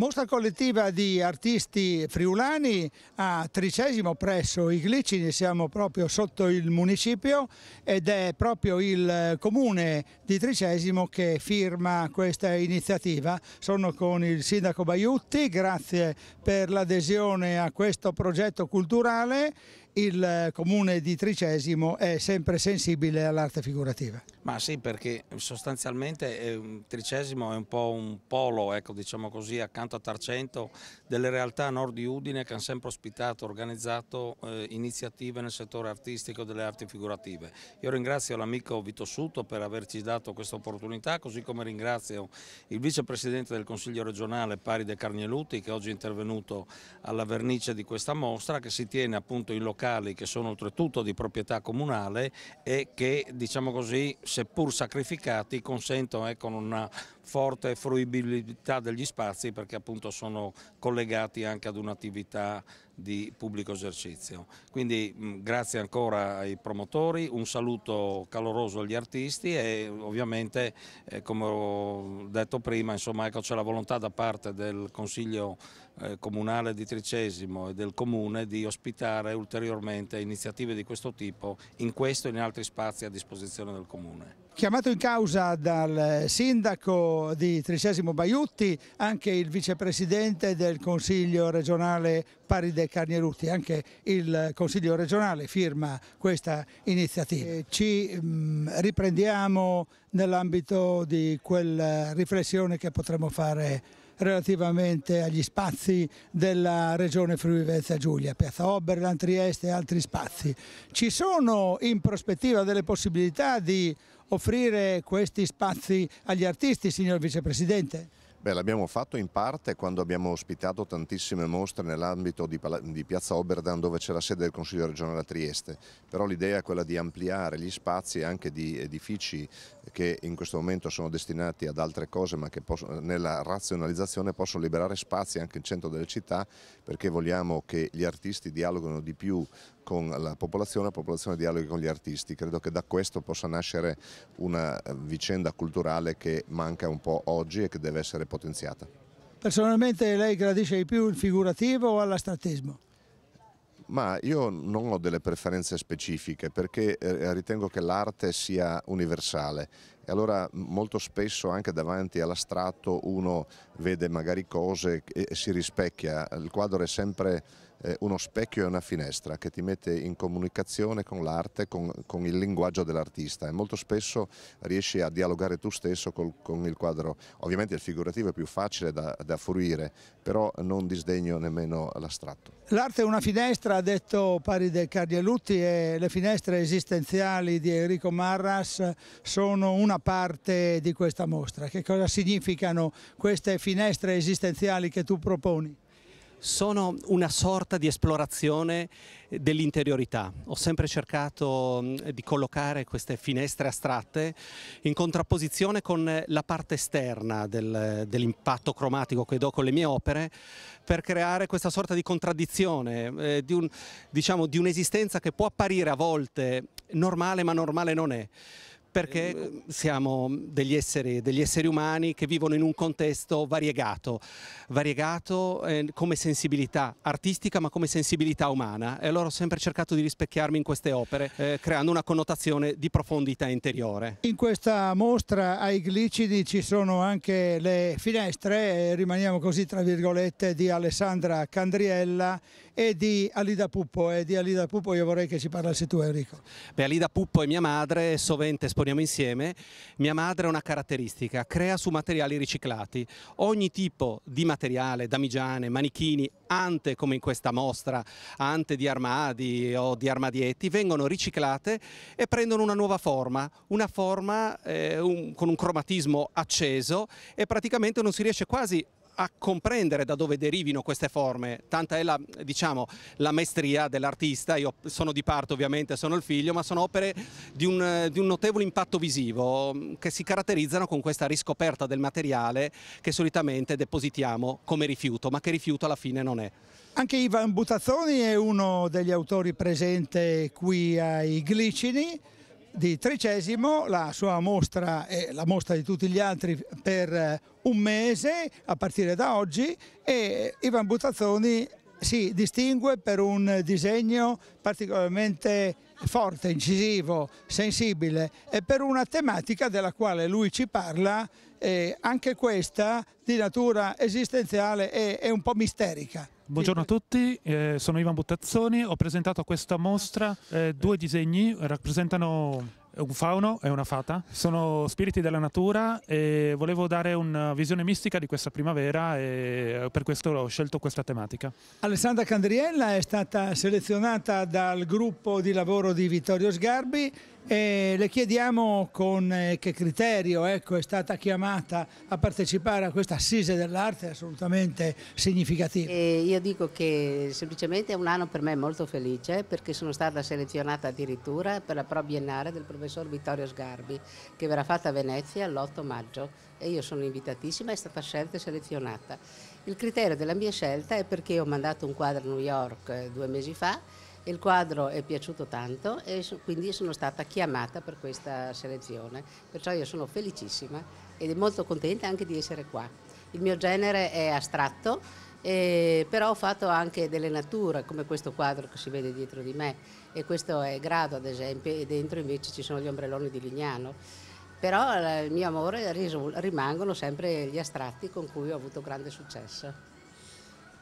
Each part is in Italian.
Mostra collettiva di artisti friulani a Tricesimo presso i Glicini, siamo proprio sotto il municipio ed è proprio il comune di Tricesimo che firma questa iniziativa. Sono con il sindaco Baiutti, grazie per l'adesione a questo progetto culturale il comune di Tricesimo è sempre sensibile all'arte figurativa. Ma sì, perché sostanzialmente ehm, Tricesimo è un po' un polo, ecco, diciamo così, accanto a Tarcento, delle realtà nord di Udine che hanno sempre ospitato, organizzato eh, iniziative nel settore artistico delle arti figurative. Io ringrazio l'amico Vito Suto per averci dato questa opportunità, così come ringrazio il vicepresidente del Consiglio regionale Paride Carnieluti che oggi è intervenuto alla vernice di questa mostra che si tiene appunto in locale locali che sono oltretutto di proprietà comunale e che diciamo così seppur sacrificati consentono ecco, una forte fruibilità degli spazi perché appunto sono collegati anche ad un'attività di pubblico esercizio. Quindi grazie ancora ai promotori, un saluto caloroso agli artisti e ovviamente eh, come ho detto prima insomma, ecco, c'è la volontà da parte del Consiglio eh, comunale di Tricesimo e del comune di ospitare ulteriormente iniziative di questo tipo in questo e in altri spazi a disposizione del comune. Chiamato in causa dal sindaco di Tricesimo Baiutti, anche il vicepresidente del Consiglio regionale Paride Carnierutti, anche il Consiglio regionale firma questa iniziativa. Eh, ci mm, riprendiamo nell'ambito di quella riflessione che potremo fare relativamente agli spazi della regione Friuli Venezia Giulia, Piazza Oberland, Trieste e altri spazi. Ci sono in prospettiva delle possibilità di offrire questi spazi agli artisti, signor Vicepresidente? Beh, l'abbiamo fatto in parte quando abbiamo ospitato tantissime mostre nell'ambito di, di, Piazza Oberdan dove c'è la sede del Consiglio regionale a Trieste, però l'idea è quella di ampliare gli spazi anche di edifici che in questo momento sono destinati ad altre cose ma che possono, nella razionalizzazione possono liberare spazi anche in centro delle città perché vogliamo che gli artisti dialogano di più con la popolazione, la popolazione dialoghi con gli artisti. Credo che da questo possa nascere una eh, vicenda culturale che manca un po' oggi e che deve essere potenziata. Personalmente lei gradisce di più il figurativo o l'astrattismo? Ma io non ho delle preferenze specifiche perché eh, ritengo che l'arte sia universale e allora molto spesso anche davanti all'astratto uno vede magari cose e si rispecchia, il quadro è sempre eh, uno specchio e una finestra che ti mette in comunicazione con l'arte, con, con, il linguaggio dell'artista e molto spesso riesci a dialogare tu stesso col, con il quadro. Ovviamente il figurativo è più facile da, da fruire, però non disdegno nemmeno l'astratto. L'arte è una finestra, ha detto Pari del Cardialutti, e le finestre esistenziali di Enrico Marras sono una parte di questa mostra? Che cosa significano queste finestre esistenziali che tu proponi? sono una sorta di esplorazione dell'interiorità. Ho sempre cercato mm, di collocare queste finestre astratte in contrapposizione con la parte esterna del, dell'impatto cromatico che do con le mie opere per creare questa sorta di contraddizione, eh, di, un, diciamo, di un'esistenza che può apparire a volte normale ma normale non è perché ehm, siamo degli esseri, degli esseri, umani che vivono in un contesto variegato, variegato ehm, come sensibilità artistica ma come sensibilità umana e allora ho sempre cercato di rispecchiarmi in queste opere eh, creando una connotazione di profondità interiore. In questa mostra ai glicidi ci sono anche le finestre, rimaniamo così tra virgolette, di Alessandra Candriella e di Alida Puppo e di Alida Puppo io vorrei che ci parlassi tu Enrico. Beh, Alida Puppo è mia madre, sovente sp- componiamo insieme, mia madre ha una caratteristica, crea su materiali riciclati. Ogni tipo di materiale, damigiane, manichini, ante come in questa mostra, ante di armadi o di armadietti, vengono riciclate e prendono una nuova forma, una forma eh, un, con un cromatismo acceso e praticamente non si riesce quasi a comprendere da dove derivino queste forme, tanta è la, diciamo, la maestria dell'artista, io sono di parte ovviamente, sono il figlio, ma sono opere di un, di un notevole impatto visivo che si caratterizzano con questa riscoperta del materiale che solitamente depositiamo come rifiuto, ma che rifiuto alla fine non è. Anche Ivan Butazzoni è uno degli autori presenti qui ai Glicini, di Tricesimo, la sua mostra e la mostra di tutti gli altri per eh, un mese a partire da oggi e Ivan Butazzoni si distingue per un disegno particolarmente forte, incisivo, sensibile e per una tematica della quale lui ci parla, eh, anche questa di natura esistenziale e un po' misterica. Buongiorno a tutti, eh, sono Ivan Buttazzoni, ho presentato a questa mostra eh, due disegni, rappresentano un fauno e una fata, sono spiriti della natura e volevo dare una visione mistica di questa primavera e eh, per questo ho scelto questa tematica. Alessandra Candriella è stata selezionata dal gruppo di lavoro di Vittorio Sgarbi e le chiediamo con eh, che criterio ecco, è stata chiamata a partecipare a questa assise dell'arte assolutamente significativa. E io dico che semplicemente è un anno per me molto felice perché sono stata selezionata addirittura per la Pro Biennale del professor Vittorio Sgarbi che verrà fatta a Venezia l'8 maggio e io sono invitatissima, è stata scelta e selezionata. Il criterio della mia scelta è perché ho mandato un quadro a New York eh, due mesi fa il quadro è piaciuto tanto e quindi sono stata chiamata per questa selezione, perciò io sono felicissima ed molto contenta anche di essere qua. Il mio genere è astratto, eh, però ho fatto anche delle nature come questo quadro che si vede dietro di me e questo è grado ad esempio e dentro invece ci sono gli ombrelloni di Lignano però eh, il mio amore rimangono sempre gli astratti con cui ho avuto grande successo.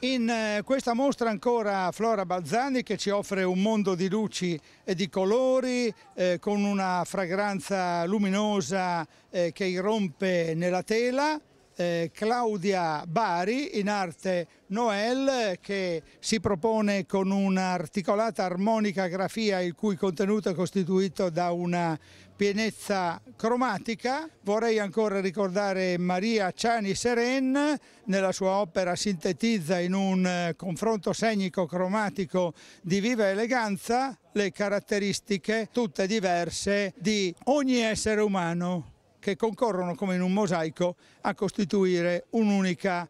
In eh, questa mostra ancora Flora Balzani che ci offre un mondo di luci e di colori eh, con una fragranza luminosa eh, che irrompe nella tela eh, Claudia Bari in arte Noel che si propone con un'articolata armonica grafia il cui contenuto è costituito da una pienezza cromatica. Vorrei ancora ricordare Maria Ciani Seren, nella sua opera sintetizza in un eh, confronto segnico cromatico di viva eleganza le caratteristiche tutte diverse di ogni essere umano che concorrono come in un mosaico a costituire un'unica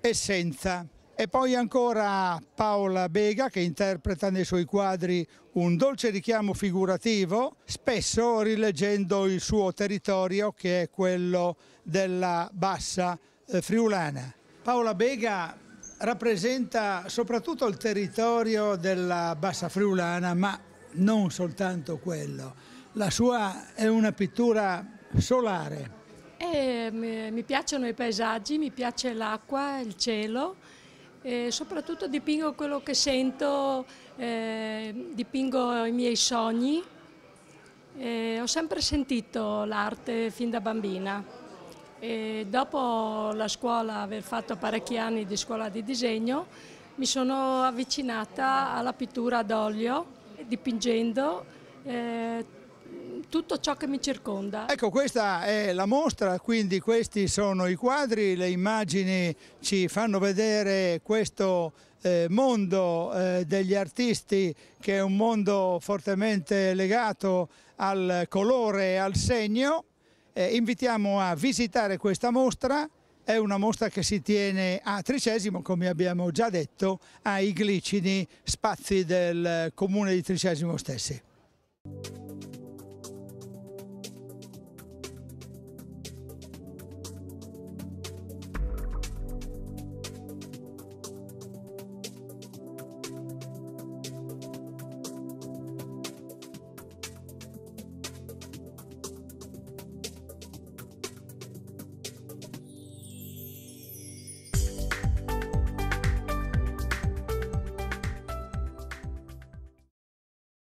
essenza. E poi ancora Paola Bega che interpreta nei suoi quadri un dolce richiamo figurativo, spesso rileggendo il suo territorio che è quello della bassa eh, friulana. Paola Bega rappresenta soprattutto il territorio della bassa friulana, ma non soltanto quello. La sua è una pittura solare? Eh, mi piacciono i paesaggi, mi piace l'acqua, il cielo e soprattutto dipingo quello che sento, eh, dipingo i miei sogni. Eh, ho sempre sentito l'arte fin da bambina e dopo la scuola, aver fatto parecchi anni di scuola di disegno, mi sono avvicinata alla pittura d'olio dipingendo eh, tutto ciò che mi circonda. Ecco, questa è la mostra, quindi questi sono i quadri, le immagini ci fanno vedere questo eh, mondo eh, degli artisti che è un mondo fortemente legato al colore e al segno. Eh, invitiamo a visitare questa mostra, è una mostra che si tiene a Tricesimo, come abbiamo già detto, ai glicini spazi del eh, comune di Tricesimo stessi.